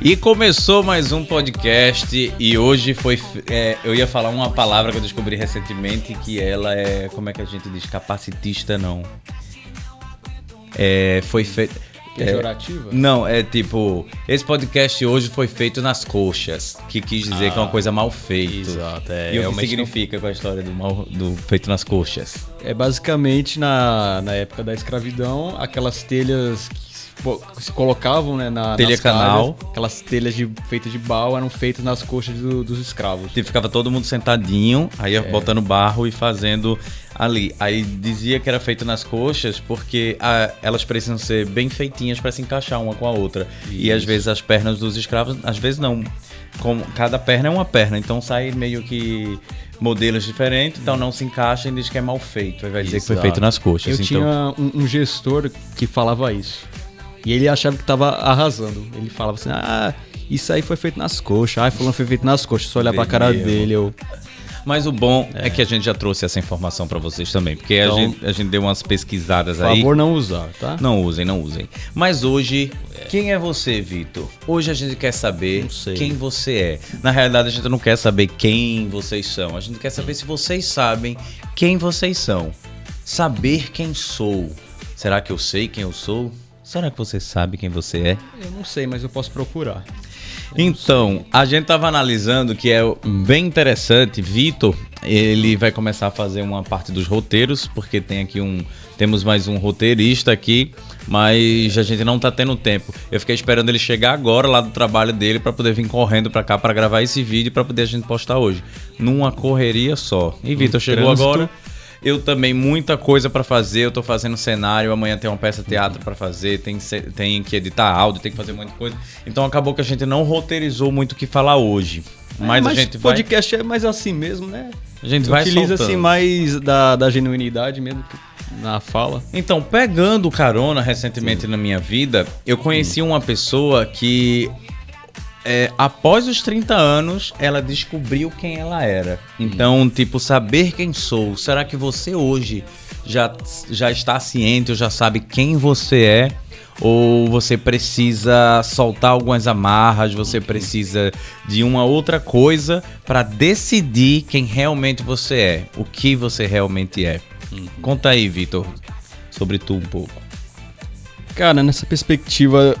E começou mais um podcast e hoje foi. É, eu ia falar uma palavra que eu descobri recentemente que ela é. Como é que a gente diz? Capacitista, não. É, foi feito. É, Pejorativa? não, é tipo. Esse podcast hoje foi feito nas coxas, que quis dizer ah, que é uma ah, coisa mal feita. Exato, é. E o que significa não... com a história do, mal, do feito nas coxas? É basicamente na, na época da escravidão, aquelas telhas que se colocavam né, na telha canal, aquelas telhas de, feitas de barro eram feitas nas coxas do, dos escravos. E tipo, ficava todo mundo sentadinho, aí é. botando barro e fazendo ali. Aí dizia que era feito nas coxas porque a, ah, elas precisam ser bem feitinhas para se encaixar uma com a outra. Isso. E às vezes as pernas dos escravos, às vezes não. Como, cada perna é uma perna, então sai meio que modelos diferentes, então não se encaixa e diz que é mal feito. Aí vai dizer Exato. que foi feito nas coxas. Eu então... tinha um, um, gestor que falava isso. E ele achava que tava arrasando. Ele falava assim: ah, isso aí foi feito nas coxas. Ah, fulano foi feito nas coxas. Só olhar pra cara dele, eu. Mas o bom é. é. que a gente já trouxe essa informação para vocês também, porque então, a, gente, a, gente, deu umas pesquisadas aí. Por favor, não usar, tá? Não usem, não usem. Mas hoje, é. quem é você, Vitor? Hoje a gente quer saber quem você é. Na realidade, a gente não quer saber quem vocês são. A gente quer saber se vocês sabem quem vocês são. Saber quem sou. Será que eu sei quem eu sou? Será que você sabe quem você é? Eu não sei, mas eu posso procurar. então, a gente estava analisando que é bem interessante. Vitor, ele vai começar a fazer uma parte dos roteiros, porque tem aqui um. Temos mais um roteirista aqui, mas a gente não está tendo tempo. Eu fiquei esperando ele chegar agora lá do trabalho dele para poder vir correndo para cá para gravar esse vídeo para poder a gente postar hoje. Numa correria só. E Vitor chegou agora eu também, muita coisa para fazer. Eu tô fazendo cenário, amanhã tem uma peça teatro para fazer, tem, tem que editar áudio, tem que fazer muita coisa. Então acabou que a gente não roteirizou muito o que falar hoje. Mas, é, mas a gente podcast vai... é mais assim mesmo, né? A gente vai Utiliza assim mais da, da genuinidade mesmo na fala. Então, pegando carona recentemente Sim. na minha vida, eu conheci Sim. Hum. uma pessoa que é, após os 30 anos, ela descobriu quem ela era. Então, hum. tipo, saber quem sou. Será que você hoje já, já está ciente ou já sabe quem você é? Ou você precisa soltar algumas amarras, você uhum. precisa de uma outra coisa para decidir quem realmente você é, o que você realmente é. Uhum. Conta aí, Vitor, sobre tu um pouco. Cara, nessa perspectiva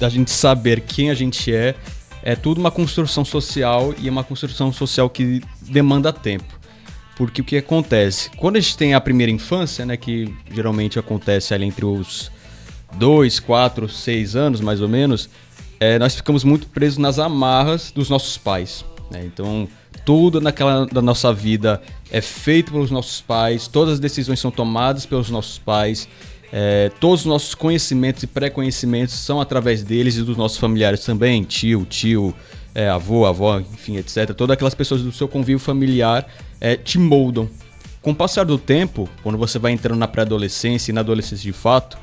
da gente saber quem a gente é, é tudo uma construção social e é uma construção social que demanda tempo. Porque o que acontece? Quando a gente tem a primeira infância, né, que geralmente acontece ali entre os 2, 4, 6 anos mais ou menos, é, nós ficamos muito presos nas amarras dos nossos pais. Né? Então, tudo naquela da nossa vida é feito pelos nossos pais, todas as decisões são tomadas pelos nossos pais. É, todos os nossos conhecimentos e pré-conhecimentos são através deles e dos nossos familiares também, tio, tio, é, avô, avó, enfim, etc. Todas aquelas pessoas do seu convívio familiar é, te moldam. Com o passar do tempo, quando você vai entrando na pré-adolescência e na adolescência de fato,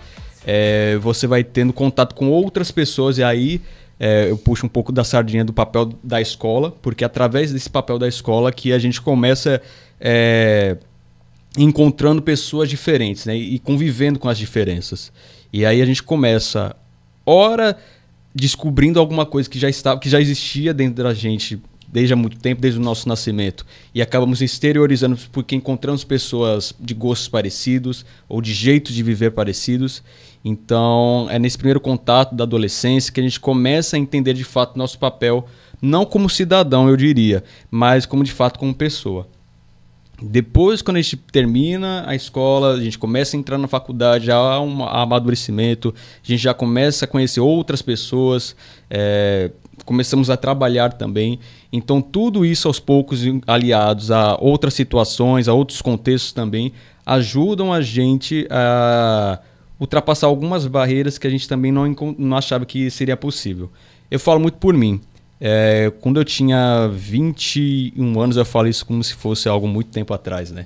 é, você vai tendo contato com outras pessoas e aí é, eu puxo um pouco da sardinha do papel da escola, porque é através desse papel da escola que a gente começa é, encontrando pessoas diferentes, né? E convivendo com as diferenças. E aí a gente começa, ora descobrindo alguma coisa que já estava, que já existia dentro da gente desde há muito tempo, desde o nosso nascimento, e acabamos exteriorizando porque encontramos pessoas de gostos parecidos ou de jeitos de viver parecidos. Então, é nesse primeiro contato da adolescência que a gente começa a entender de fato nosso papel, não como cidadão, eu diria, mas como de fato como pessoa. Depois, quando a gente termina a escola, a gente começa a entrar na faculdade, já há um amadurecimento, a gente já começa a conhecer outras pessoas, é, começamos a trabalhar também. Então, tudo isso aos poucos, aliados a outras situações, a outros contextos também, ajudam a gente a ultrapassar algumas barreiras que a gente também não, não achava que seria possível. Eu falo muito por mim. É, quando eu tinha 21 anos, eu falo isso como se fosse algo muito tempo atrás, né?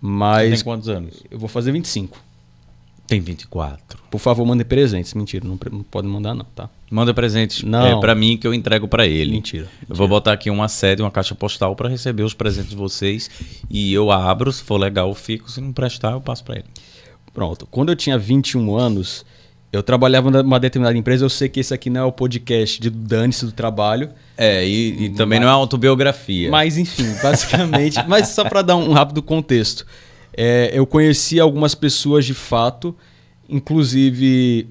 Mas. Você tem quantos anos? Eu vou fazer 25. Tem 24. Por favor, mande presentes. Mentira, não, não pode mandar, não, tá? Manda presentes é, não. é, para mim que eu entrego para ele. Mentira, mentira, Eu vou botar aqui uma sede, uma caixa postal para receber os presentes de vocês. E eu abro, se for legal, eu fico. Se não prestar, eu passo para ele. Pronto. Quando eu tinha 21 anos, eu trabalhava numa determinada empresa, eu sei que esse aqui não é o podcast de dane-se do trabalho. É, e, e também mas, não é autobiografia. Mas enfim, basicamente. mas só para dar um rápido contexto. É, eu conheci algumas pessoas de fato, inclusive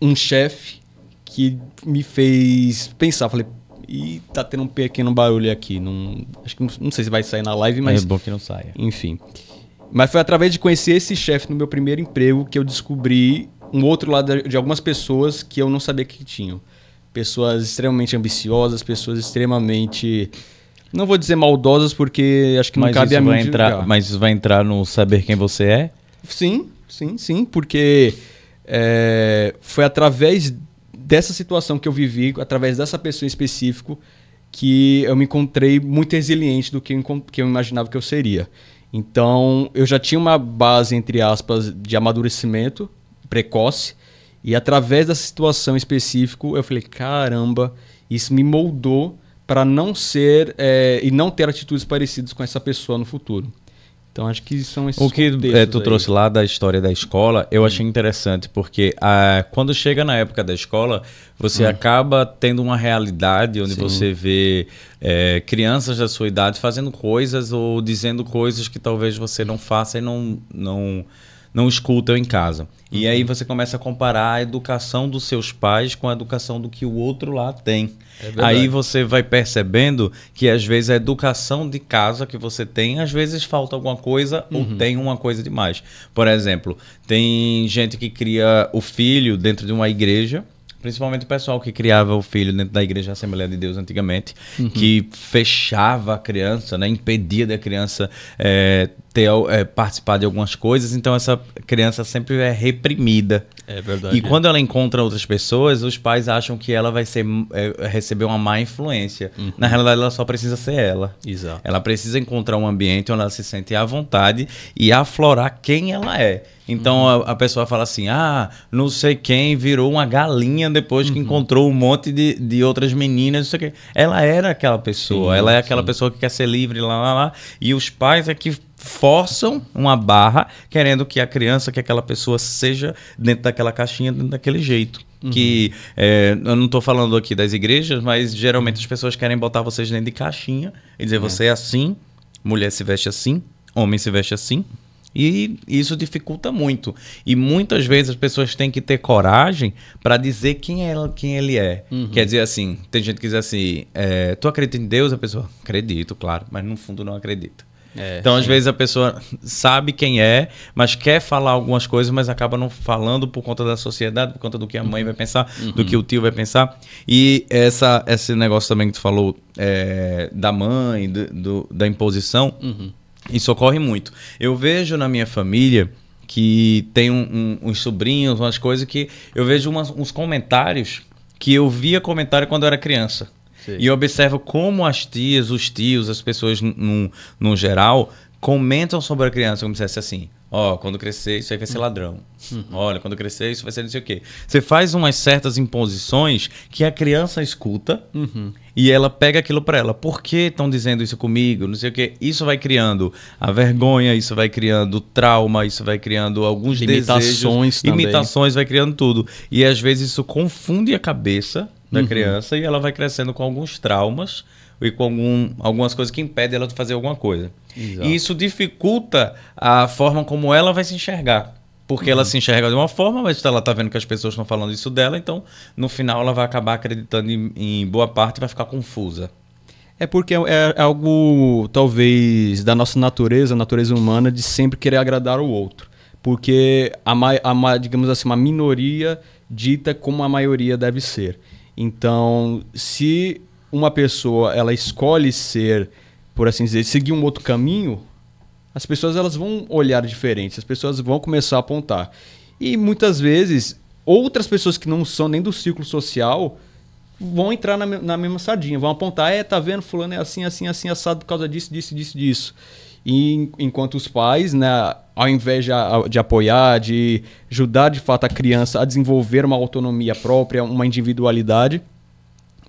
um chefe que me fez pensar. Falei, e tá tendo um pequeno barulho aqui. Não, acho que não, não sei se vai sair na live, mas. É bom que não saia. Enfim. Mas foi através de conhecer esse chefe no meu primeiro emprego que eu descobri um outro lado de algumas pessoas que eu não sabia que tinham. Pessoas extremamente ambiciosas, pessoas extremamente. Não vou dizer maldosas, porque acho que mas não cabe a mim. Entrar, mas isso vai entrar no saber quem você é? Sim, sim, sim, porque é, foi através dessa situação que eu vivi, através dessa pessoa em específico, que eu me encontrei muito resiliente do que eu, que eu imaginava que eu seria. Então, eu já tinha uma base, entre aspas, de amadurecimento precoce. E através dessa situação específica, eu falei: caramba, isso me moldou para não ser é, e não ter atitudes parecidas com essa pessoa no futuro. Então acho que são esses O que é, tu aí. trouxe lá da história da escola, eu hum. achei interessante, porque ah, quando chega na época da escola, você hum. acaba tendo uma realidade onde Sim. você vê é, crianças da sua idade fazendo coisas ou dizendo coisas que talvez você não faça e não, não não escutam em casa. E uhum. aí você começa a comparar a educação dos seus pais com a educação do que o outro lá tem. É aí você vai percebendo que às vezes a educação de casa que você tem, às vezes falta alguma coisa uhum. ou tem uma coisa demais. Por exemplo, tem gente que cria o filho dentro de uma igreja Principalmente o pessoal que criava o filho dentro da igreja Assembleia de Deus antigamente, uhum. que fechava a criança, né? impedia da criança é, ter, é, participar de algumas coisas. Então, essa criança sempre é reprimida. É verdade. E quando ela encontra outras pessoas, os pais acham que ela vai ser, é, receber uma má influência. Uhum. Na realidade, ela só precisa ser ela. Exato. Ela precisa encontrar um ambiente onde ela se sente à vontade e aflorar quem ela é. Então uhum. a, a, pessoa fala assim: ah, não sei quem virou uma galinha depois que uhum. encontrou um monte de, de outras meninas, não sei o quê. Ela era aquela pessoa, sim, ela é aquela sim. pessoa que quer ser livre, lá, lá, lá. E os pais é que forçam uma barra querendo que a criança, que aquela pessoa seja dentro daquela caixinha, dentro daquele jeito. Uhum. Que eh, é, eu não estou falando aqui das igrejas, mas geralmente as pessoas querem botar vocês dentro de caixinha e dizer: é. você é assim, mulher se veste assim, homem se veste assim. E isso dificulta muito. E muitas vezes as pessoas têm que ter coragem para dizer quem, ela, é, quem ele é. Uhum. Quer dizer assim, tem gente que diz assim, é, tu acredita em Deus? A pessoa, acredito, claro, mas no fundo não acredita. É, então, sim. às vezes, a pessoa sabe quem é, mas quer falar algumas coisas, mas acaba não falando por conta da sociedade, por conta do que a mãe uhum. vai pensar, uhum. do que o tio vai pensar. E essa, esse negócio também que tu falou é, da mãe, do, do, da imposição. Uhum. Isso ocorre muito. Eu vejo na minha família que tem um, um, uns sobrinhos, umas coisas que eu vejo umas, uns comentários que eu via comentário quando eu era criança. Sim. E eu observo como as tias, os tios, as pessoas no geral comentam sobre a criança como se fosse assim. Ó, oh, quando crescer, isso aí vai ser ladrão. Uhum. Olha, quando crescer, isso vai ser não sei o quê. Você faz umas certas imposições que a criança escuta uhum e ela pega aquilo para ela. Por que estão dizendo isso comigo? Não sei o que. Isso vai criando a vergonha, isso vai criando trauma, isso vai criando alguns imitações desejos, também. imitações, vai criando tudo. E às vezes isso confunde a cabeça da uhum. criança e ela vai crescendo com alguns traumas e com algum, algumas coisas que impedem ela de fazer alguma coisa. Exato. E isso dificulta a forma como ela vai se enxergar. Porque uhum. ela se enxerga de uma forma, mas ela tá vendo que as pessoas estão falando isso dela, então no final ela vai acabar acreditando em, em boa parte e vai ficar confusa. É porque é, é, é algo, talvez, da nossa natureza, natureza humana, de sempre querer agradar o outro. Porque, a, a, digamos assim, uma minoria dita como a maioria deve ser. Então, se uma pessoa ela escolhe ser, por assim dizer, seguir um outro caminho, as pessoas elas vão olhar diferente, as pessoas vão começar a apontar. E muitas vezes, outras pessoas que não são nem do ciclo social vão entrar na, na mesma sardinha, vão apontar, é, tá vendo, fulano é assim, assim, assim, assado por causa disso, disso, disso, disso. E enquanto os pais, né, ao invés de, de apoiar, de ajudar de fato a criança a desenvolver uma autonomia própria, uma individualidade,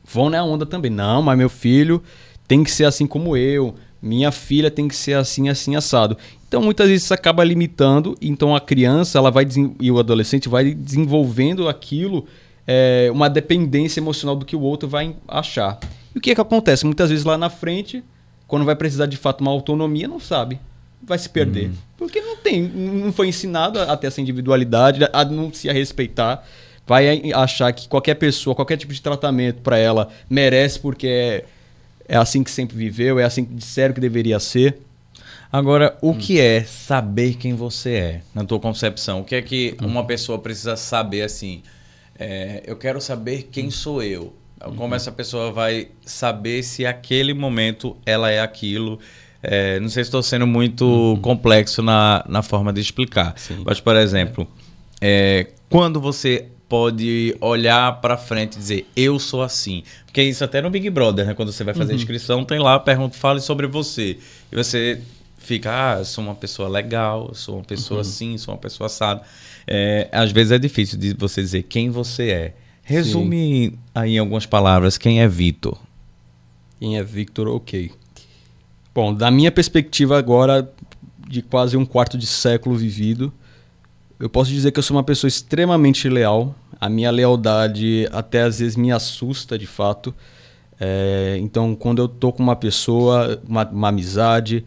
vão na onda também. Não, mas meu filho tem que ser assim como eu minha filha tem que ser assim, assim, assado. Então muitas vezes isso acaba limitando, então a criança ela vai e o adolescente vai desenvolvendo aquilo, é, uma dependência emocional do que o outro vai achar. E o que é que acontece? Muitas vezes lá na frente, quando vai precisar de fato uma autonomia, não sabe. Vai se perder. Hum. Porque não tem, não foi ensinado a, ter essa individualidade, a, a não se a respeitar vai eh, achar que qualquer pessoa, qualquer tipo de tratamento para ela merece porque é é assim que sempre viveu, é assim que disseram que deveria ser. Agora, o hum. que é saber quem você é, na tua concepção? O que é que hum. uma pessoa precisa saber assim? É, eu quero saber quem sou eu. Como uhum. essa pessoa vai saber se aquele momento ela é aquilo? É, não sei se estou sendo muito uhum. complexo na, na forma de explicar. Sim. Mas, por exemplo, é, quando você pode olhar para frente e dizer eu sou assim. Porque isso até no Big Brother, né? Quando você vai fazer uhum. a inscrição, tem lá, pergunta, fale sobre você. E você fica, ah, eu sou uma pessoa legal, eu sou uma pessoa uhum. assim, sou uma pessoa assada. É, às vezes é difícil de você dizer quem você é. Resume Sim. aí em algumas palavras quem é Vitor. Quem é Victor, ok. Bom, da minha perspectiva agora, de quase um quarto de século vivido, eu posso dizer que eu sou uma pessoa extremamente leal. A minha lealdade até às vezes me assusta de fato. É, então, quando eu tô com uma pessoa, uma, uma amizade,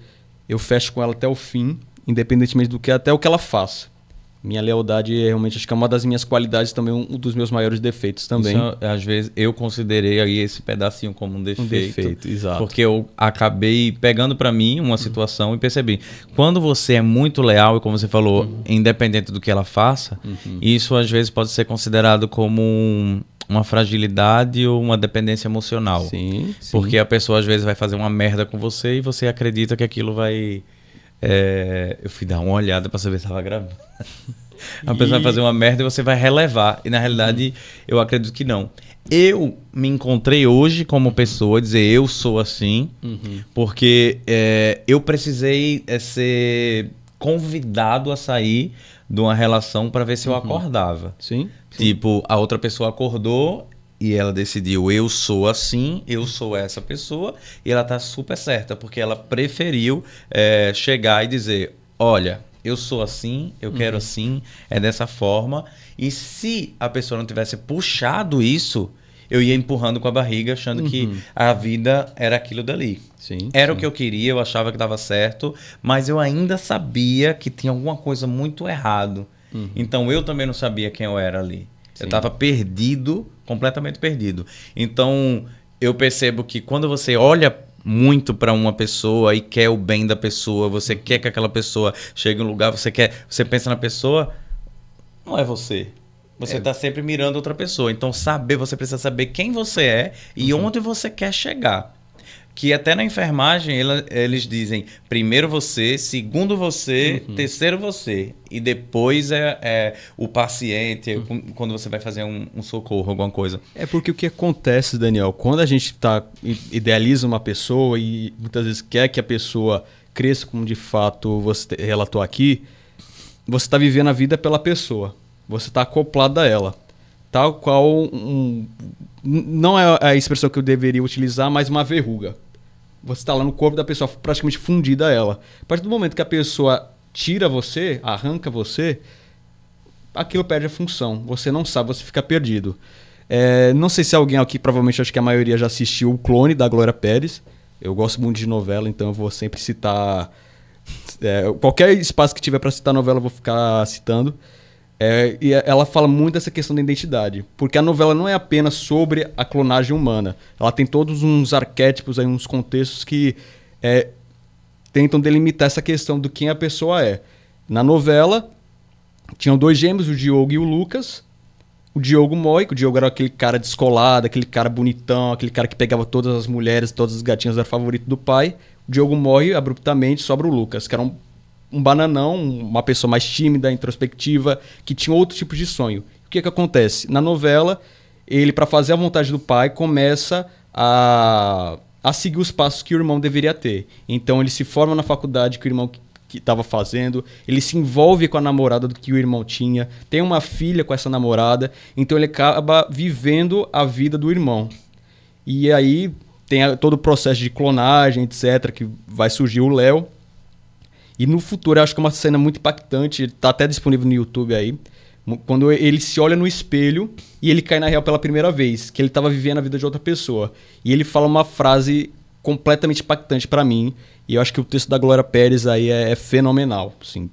eu fecho com ela até o fim, independentemente do que, até o que ela faça minha lealdade é realmente acho que é uma das minhas qualidades também um dos meus maiores defeitos também Isso, é, às vezes eu considerei aí esse pedacinho como um defeito, um defeito exato porque eu acabei pegando para mim uma uhum. situação uhum. e percebi quando você é muito leal e como você falou uhum. independente do que ela faça uhum. isso às vezes pode ser considerado como um, uma fragilidade ou uma dependência emocional. Sim, sim. Porque a pessoa às vezes vai fazer uma merda com você e você acredita que aquilo vai é, eu fui dar uma olhada para saber se estava gravando. A pessoa vai fazer uma merda e você vai relevar. E na realidade, eu acredito que não. Eu me encontrei hoje como pessoa, dizer eu sou assim, uhum. porque é, eu precisei é, ser convidado a sair de uma relação para ver se eu uhum. acordava. Sim, sim. Tipo, a outra pessoa acordou, e ela decidiu eu sou assim, eu sou essa pessoa, e ela tá super certa, porque ela preferiu é, chegar e dizer: olha, eu sou assim, eu uhum. quero assim, é dessa forma. E se a pessoa não tivesse puxado isso, eu ia empurrando com a barriga, achando uhum. que a vida era aquilo dali. Sim, era sim. o que eu queria, eu achava que estava certo, mas eu ainda sabia que tinha alguma coisa muito errado. Uhum. Então eu também não sabia quem eu era ali. Sim. Eu estava perdido, completamente perdido. Então, eu percebo que quando você olha muito para uma pessoa e quer o bem da pessoa, você uhum. quer que aquela pessoa chegue em um lugar, você quer, você pensa na pessoa, não é você. Você está é. Tá sempre mirando outra pessoa. Então, saber, você precisa saber quem você é e uhum. onde você quer chegar que até na enfermagem ela, eles dizem primeiro você, segundo você, uhum. terceiro você. E depois é, é o paciente, é uhum. quando você vai fazer um, um, socorro, alguma coisa. É porque o que acontece, Daniel, quando a gente tá, idealiza uma pessoa e muitas vezes quer que a pessoa cresça, como de fato você relatou aqui, você está vivendo a vida pela pessoa. Você está acoplado a ela. Tal qual um, não é a expressão que eu deveria utilizar, mas uma verruga você está lá no corpo da pessoa, praticamente fundida a ela. A partir do momento que a pessoa tira você, arranca você, aquilo perde a função. Você não sabe, você fica perdido. É, não sei se alguém aqui, provavelmente acho que a maioria já assistiu o Clone da Glória Pérez. Eu gosto muito de novela, então eu vou sempre citar. É, qualquer espaço que tiver para citar novela, eu vou ficar citando. É, e é, ela fala muito dessa questão da identidade, porque a novela não é apenas sobre a clonagem humana. Ela tem todos uns arquétipos, aí, uns contextos que é, tentam delimitar essa questão do quem a pessoa é. Na novela, tinham dois gêmeos, o Diogo e o Lucas. O Diogo morre. que o Diogo era aquele cara descolado, aquele cara bonitão, aquele cara que pegava todas as mulheres, todas as gatinhas, era favorito do pai. O Diogo morre abruptamente, sobra o Lucas, que era um um bananão, uma pessoa mais tímida, introspectiva, que tinha outro tipo de sonho. O que, é que acontece? Na novela, ele, para fazer a vontade do pai, começa a, a seguir os passos que o irmão deveria ter. Então, ele se forma na faculdade que o irmão que estava fazendo, ele se envolve com a namorada do que o irmão tinha, tem uma filha com essa namorada, então ele acaba vivendo a vida do irmão. E aí tem todo o processo de clonagem, etc, que vai surgir o Léo, e no futuro, acho que é uma cena muito impactante, tá até disponível no YouTube aí. Quando ele se olha no espelho e ele cai na real pela primeira vez, que ele estava vivendo a vida de outra pessoa. E ele fala uma frase completamente impactante para mim. E eu acho que o texto da Glória Pérez aí é, é fenomenal. Assim,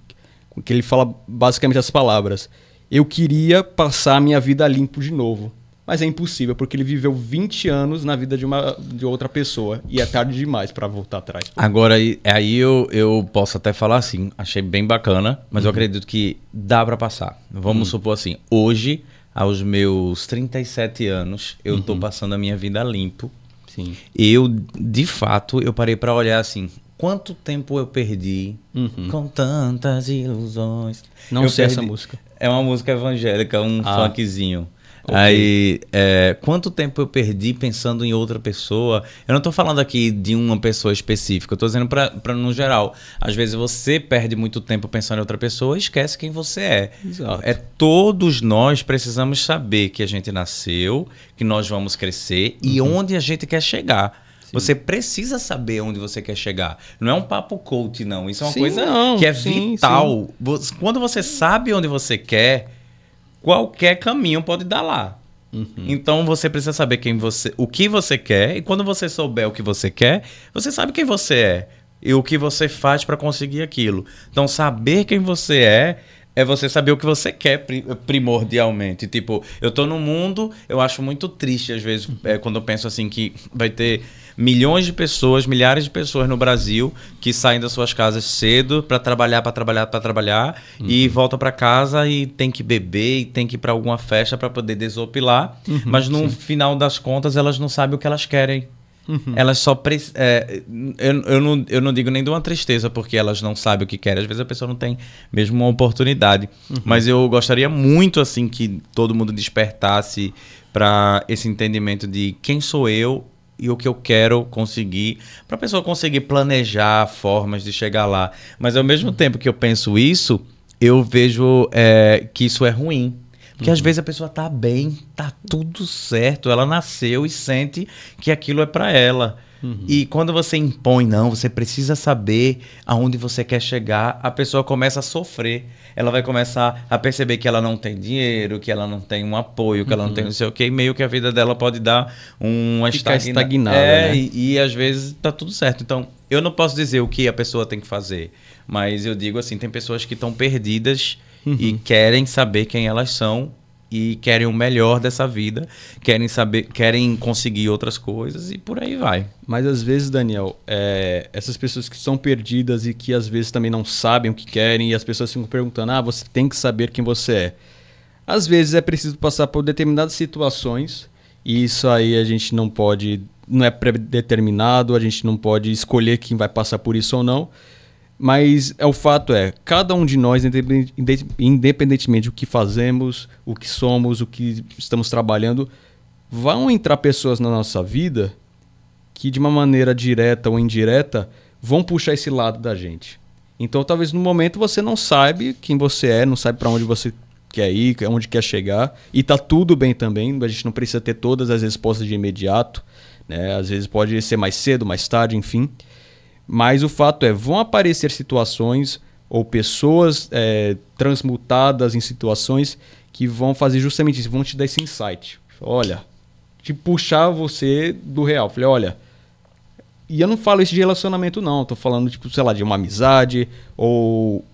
que ele fala basicamente as palavras. Eu queria passar a minha vida limpo de novo mas é impossível, porque ele viveu 20 anos na vida de, uma, de outra pessoa e é tarde demais para voltar atrás. Agora, aí eu, eu posso até falar assim, achei bem bacana, mas uhum. eu acredito que dá para passar. Vamos uhum. supor assim, hoje, aos meus 37 anos, eu uhum. tô passando a minha vida limpo. Sim. Eu, de fato, eu parei para olhar assim, quanto tempo eu perdi uhum. com tantas ilusões. Não eu sei perdi... essa música. É uma música evangélica, um ah. funkzinho. Okay. Aí, é, quanto tempo eu perdi pensando em outra pessoa? Eu não estou falando aqui de uma pessoa específica, eu estou dizendo para no geral. Às vezes você perde muito tempo pensando em outra pessoa e esquece quem você é. Exato. É todos nós precisamos saber que a gente nasceu, que nós vamos crescer uhum. e onde a gente quer chegar. Sim. Você precisa saber onde você quer chegar. Não é um papo coach, não. Isso é uma sim, coisa não. que é sim, vital. Quando você sabe onde você quer, qualquer caminho pode dar lá. Uhum. Então você precisa saber quem você, o que você quer e quando você souber o que você quer, você sabe quem você é e o que você faz para conseguir aquilo. Então saber quem você é é você saber o que você quer primordialmente. Tipo, eu tô no mundo, eu acho muito triste às vezes uhum. é, quando eu penso assim que vai ter milhões de pessoas, milhares de pessoas no Brasil que saem das suas casas cedo para trabalhar, para trabalhar, para trabalhar uhum. e voltam para casa e tem que beber e tem que ir para alguma festa para poder desopilar, uhum, mas no sim. final das contas elas não sabem o que elas querem. Uhum. Elas só. Pre... É, eu, eu, não, eu não digo nem de uma tristeza, porque elas não sabem o que querem. Às vezes a pessoa não tem mesmo uma oportunidade. Uhum. Mas eu gostaria muito, assim, que todo mundo despertasse para esse entendimento de quem sou eu, e o que eu quero conseguir, para a pessoa conseguir planejar formas de chegar lá. Mas ao mesmo uhum. tempo que eu penso isso, eu vejo é, que isso é ruim. Porque uhum. às vezes a pessoa tá bem, tá tudo certo, ela nasceu e sente que aquilo é para ela. Uhum. E quando você impõe, não, você precisa saber aonde você quer chegar, a pessoa começa a sofrer. Ela vai começar a perceber que ela não tem dinheiro, que ela não tem um apoio, que uhum. ela não tem uhum. não sei o quê, e meio que a vida dela pode dar uma Ficar estagna... estagnada. É, né? e, e às vezes tá tudo certo. Então, eu não posso dizer o que a pessoa tem que fazer, mas eu digo assim: tem pessoas que estão perdidas uhum. e querem saber quem elas são e querem o melhor dessa vida, querem saber, querem conseguir outras coisas e por aí vai. Mas às vezes, Daniel, é, essas pessoas que são perdidas e que às vezes também não sabem o que querem e as pessoas ficam perguntando: ah, você tem que saber quem você é. Às vezes é preciso passar por determinadas situações e isso aí a gente não pode, não é predeterminado, a gente não pode escolher quem vai passar por isso ou não. Mas é, o fato é, cada um de nós, independentemente do que fazemos, o que somos, o que estamos trabalhando, vão entrar pessoas na nossa vida que, de uma maneira direta ou indireta, vão puxar esse lado da gente. Então, talvez no momento você não sabe quem você é, não sabe para onde você quer ir, onde quer chegar. E tá tudo bem também, a gente não precisa ter todas as respostas de imediato. Né? Às vezes pode ser mais cedo, mais tarde, enfim. Mas o fato é, vão aparecer situações ou pessoas é, transmutadas em situações que vão fazer justamente isso, vão te dar esse insight. Olha, te puxar você do real. Falei, olha. E eu não falo isso de relacionamento, não. Tô falando, tipo, sei lá, de uma amizade ou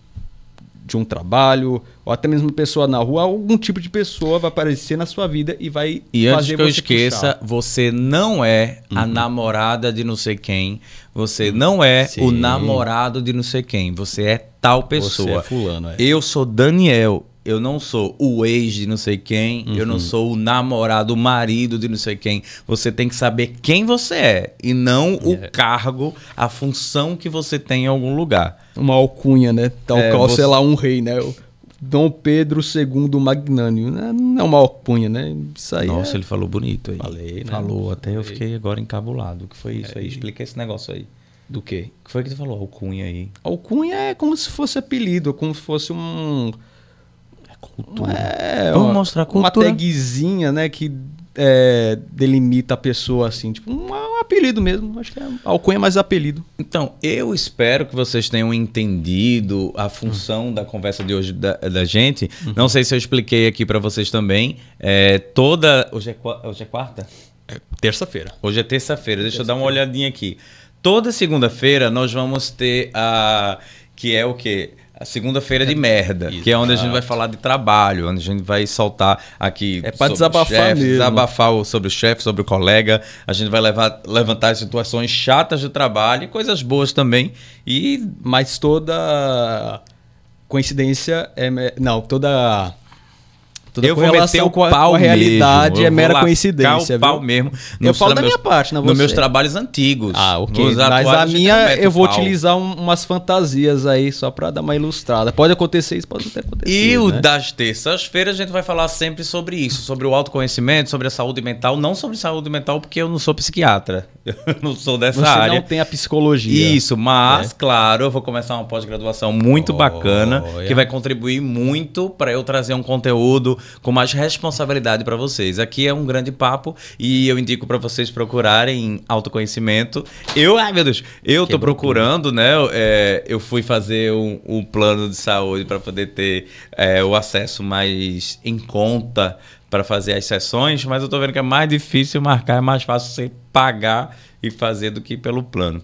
de um trabalho, ou até mesmo pessoa na rua, algum tipo de pessoa vai aparecer na sua vida e vai e fazer antes que eu esqueça, puxar. você não é uhum. a namorada de não sei quem, você não é Sim. o namorado de não sei quem, você é tal pessoa. Você é fulano, é. Eu sou Daniel, eu não sou o ex de não sei quem, uhum. eu não uhum. sou o namorado, o marido de não sei quem. Você tem que saber quem você é e não o é. cargo, a função que você tem em algum lugar. Uma alcunha, né? Tal é, qual, você... sei lá, um rei, né? Dom Pedro II Magnânio. Né? Não é uma alcunha, né? Isso aí. Nossa, é... ele falou bonito aí. Falei, né? Falou, até Falei. eu fiquei agora encabulado. O que foi isso é, aí? Explica esse negócio aí. Do quê? O que foi que você falou, alcunha aí? Alcunha é como se fosse apelido, como se fosse um cultura. É, Vamos uma, mostrar a cultura. Uma tagzinha, né, que é, delimita a pessoa, assim, tipo, um, um, apelido mesmo. Acho que é alcunha mais apelido. Então, eu espero que vocês tenham entendido a função uhum. da conversa de hoje da, da gente. Uhum. Não sei se eu expliquei aqui para vocês também. É, toda. Hoje é, hoje é quarta? É terça-feira. Hoje é terça-feira. Deixa terça eu dar uma olhadinha aqui. Toda segunda-feira nós vamos ter a. Que é o quê? A segunda-feira é de merda, que é onde a gente vai falar de trabalho, onde a gente vai soltar aqui. É para desabafar chef, mesmo. Desabafar sobre o chefe, sobre o colega. A gente vai levar, levantar situações chatas de trabalho e coisas boas também. E. Mas toda coincidência é. Não, toda Toda eu vou meter o com a, pau com a realidade mesmo. é mera coincidência. O pau mesmo. eu falo da minha parte, não é Nos meus trabalhos antigos. Ah, ok. Mas a minha, eu vou utilizar um, umas fantasias aí só para dar uma ilustrada. Pode acontecer isso, pode até acontecer. E o né? das terças-feiras a gente vai falar sempre sobre isso, sobre o autoconhecimento, sobre a saúde mental. Não sobre saúde mental, porque eu não sou psiquiatra. Eu não sou dessa Você área. Você não tem a psicologia. Isso, mas, né? claro, eu vou começar uma pós-graduação muito oh, bacana, yeah. que vai contribuir muito para eu trazer um conteúdo com mais responsabilidade para vocês. Aqui é um grande papo e eu indico para vocês procurarem autoconhecimento. Eu, ai meu Deus, eu que tô procurando, né? É, eu fui fazer um, um plano de saúde para poder ter é, o acesso mais em conta para fazer as sessões, mas eu tô vendo que é mais difícil marcar, é mais fácil você pagar e fazer do que pelo plano.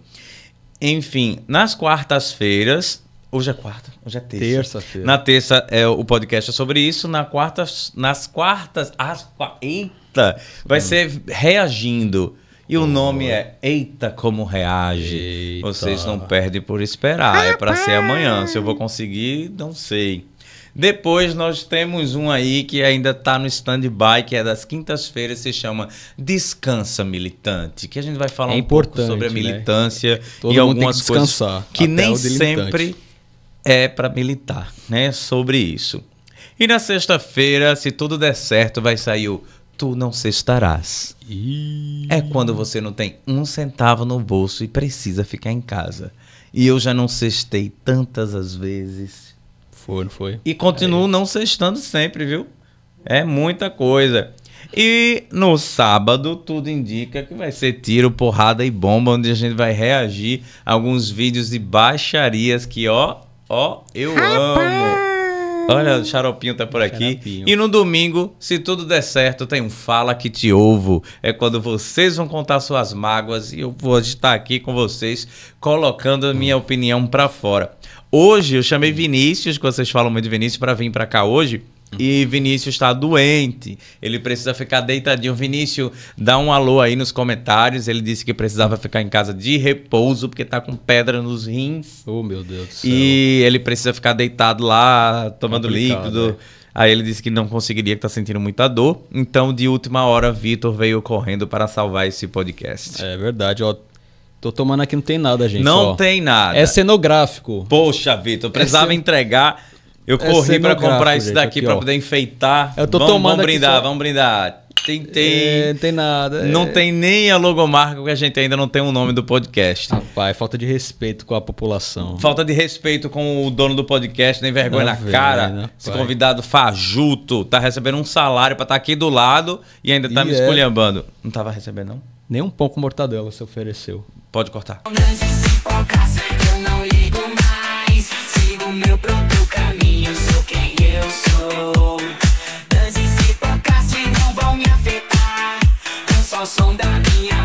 Enfim, nas quartas-feiras, hoje é quarta, Hoje é terça. Terça-feira. Na terça é o podcast é sobre isso. Na quarta, nas quartas. As, eita! Vai hum. ser reagindo. E o nome é Eita Como Reage. Eita. Vocês não perdem por esperar. É para ser amanhã. Se eu vou conseguir, não sei. Depois nós temos um aí que ainda está no stand-by, que é das quintas-feiras, se chama Descansa Militante, que a gente vai falar é um pouco sobre a né? militância né? e algumas coisas que nem sempre é para militar, né? Sobre isso. E na sexta-feira, se tudo der certo, vai sair o Tu Não cestarás. E... É quando você não tem um centavo no bolso e precisa ficar em casa. E eu já não cestei tantas as vezes. Foi, não foi? E continuo é. não cestando sempre, viu? É muita coisa. E no sábado, tudo indica que vai ser tiro, porrada e bomba, onde a gente vai reagir a alguns vídeos de baixarias que, ó, Ó, eu amo. Olha, o Xaropinho tá por aqui. Xaropinho. E no domingo, se tudo der certo, tem um Fala Que Te ouvo É quando vocês vão contar suas mágoas e eu vou estar aqui com vocês, colocando a minha opinião para fora. Hoje eu chamei Vinícius, que vocês falam muito de Vinícius, para vir para cá hoje e Vinícius está doente, ele precisa ficar deitadinho. Vinícius, dá um alô aí nos comentários. Ele disse que precisava ficar em casa de repouso porque tá com pedra nos rins. Oh, meu Deus do céu. E ele precisa ficar deitado lá, tomando Complicado, líquido. É. Aí ele disse que não conseguiria, que tá sentindo muita dor. Então, de última hora, Vitor veio correndo para salvar esse podcast. É verdade, ó. Tô tomando aqui, não tem nada, gente. Não ó. tem nada. É cenográfico. Poxa, Vitor, precisava é cen... entregar eu é corri para comprar isso daqui para poder enfeitar. Eu tô vamos, tomando. Vamos brindar, só... vamos brindar. Tem, tem, é, tem nada. É. Não é... tem nem a logomarca, porque a gente ainda não tem o nome do podcast. Rapaz, falta de respeito com a população. Falta de respeito com o dono do podcast, nem vergonha não, na cara. Não, né, Esse convidado fajuto tá recebendo um salário para estar tá aqui do lado e ainda tá e me é... esculhambando. Não tava recebendo, não? Nem um pouco mortadela se ofereceu. Pode cortar. Eu não ligo mais, sigo meu produto quem eu sou. Dane-se pra não vão me afetar. Eu só som da minha